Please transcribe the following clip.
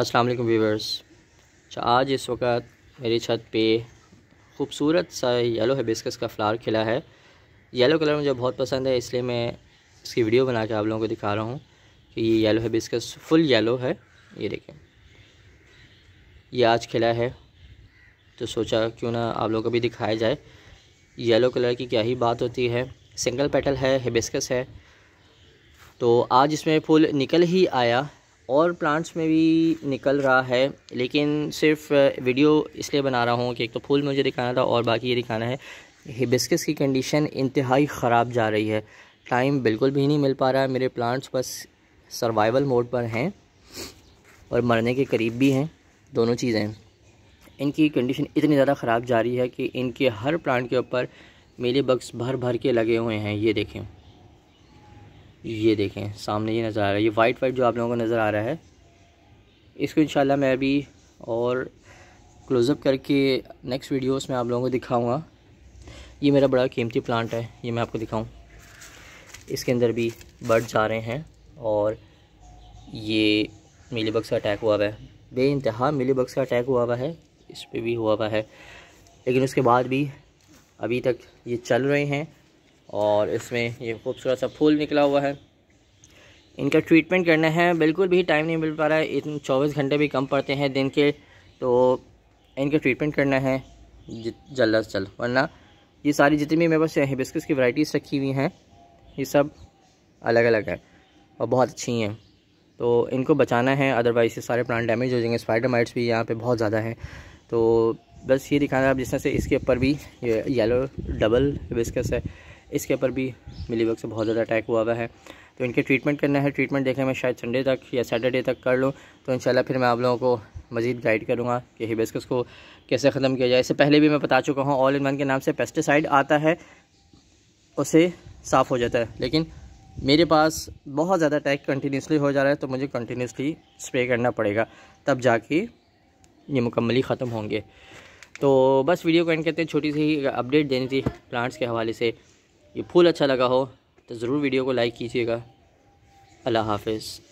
अस्सलाम वालेकुम व्यूवर्स अच्छा, आज इस वक्त मेरी छत पे खूबसूरत सा येलो हेबिस्कस का फ्लावर खिला है येलो कलर मुझे बहुत पसंद है इसलिए मैं इसकी वीडियो बना के आप लोगों को दिखा रहा हूँ कि ये येलो हेबिस्कस फुल येलो है ये देखें ये आज खिला है तो सोचा क्यों ना आप लोगों को भी दिखाया जाए येलो कलर की क्या ही बात होती है सिंगल पेटल है हेबिस्कस है तो आज इसमें फूल निकल ही आया और प्लांट्स में भी निकल रहा है लेकिन सिर्फ वीडियो इसलिए बना रहा हूँ कि एक तो फूल मुझे दिखाना था और बाकी ये दिखाना है हिबिस्कस की कंडीशन इंतहाई ख़राब जा रही है टाइम बिल्कुल भी नहीं मिल पा रहा है मेरे प्लांट्स बस सर्वाइवल मोड पर हैं और मरने के करीब भी हैं दोनों चीज़ें इनकी कंडीशन इतनी ज़्यादा ख़राब जा रही है कि इनके हर प्लांट के ऊपर मेले बक्स भर भर के लगे हुए हैं ये देखें ये देखें सामने ये नज़र आ रहा है ये वाइट वाइट जो आप लोगों को नज़र आ रहा है इसको इंशाल्लाह मैं अभी और क्लोज़अप करके नेक्स्ट वीडियोस में आप लोगों को दिखाऊंगा ये मेरा बड़ा कीमती प्लांट है ये मैं आपको दिखाऊं इसके अंदर भी बर्ड जा रहे हैं और ये मिली बग्स का अटैक हुआ हुआ है बे इंतहा मिली का अटैक हुआ हुआ है इस पर भी हुआ हुआ है लेकिन उसके बाद भी अभी तक ये चल रहे हैं और इसमें ये खूबसूरत सा फूल निकला हुआ है इनका ट्रीटमेंट करना है बिल्कुल भी टाइम नहीं मिल पा रहा है इतने चौबीस घंटे भी कम पड़ते हैं दिन के तो इनका ट्रीटमेंट करना है जल्द अज जल्द वरना ये सारी जितनी भी मेरे पास हिबिस्कस की वैराइटीज़ रखी हुई हैं ये सब अलग अलग है और बहुत अच्छी हैं तो इनको बचाना है अदरवाइज़ ये सारे प्लांट डैमेज हो जाएंगे स्पाइडर माइट्स भी यहाँ पे बहुत ज़्यादा हैं तो बस ये दिखाना आप जिस तरह से इसके ऊपर भी ये येलो डबल हिबिस्कस है इसके ऊपर भी मिली से बहुत ज़्यादा अटैक हुआ हुआ है तो इनके ट्रीटमेंट करना है ट्रीटमेंट देखें मैं शायद संडे तक या सैटरडे तक कर लूँ तो इन फिर मैं आप लोगों को मज़ीद गाइड करूँगा कि हिबिस्कस को कैसे ख़त्म किया जाए इससे पहले भी मैं बता चुका हूँ ऑल इन वन के नाम से पेस्टिसाइड आता है उसे साफ़ हो जाता है लेकिन मेरे पास बहुत ज़्यादा अटैक कंटिन्यूसली हो जा रहा है तो मुझे कंटिन्यूसली स्प्रे करना पड़ेगा तब जाके ये मुकम्मली ख़त्म होंगे तो बस वीडियो को एंड करते हैं छोटी सी अपडेट देनी थी प्लांट्स के हवाले से ये फूल अच्छा लगा हो तो ज़रूर वीडियो को लाइक कीजिएगा अल्लाह हाफिज़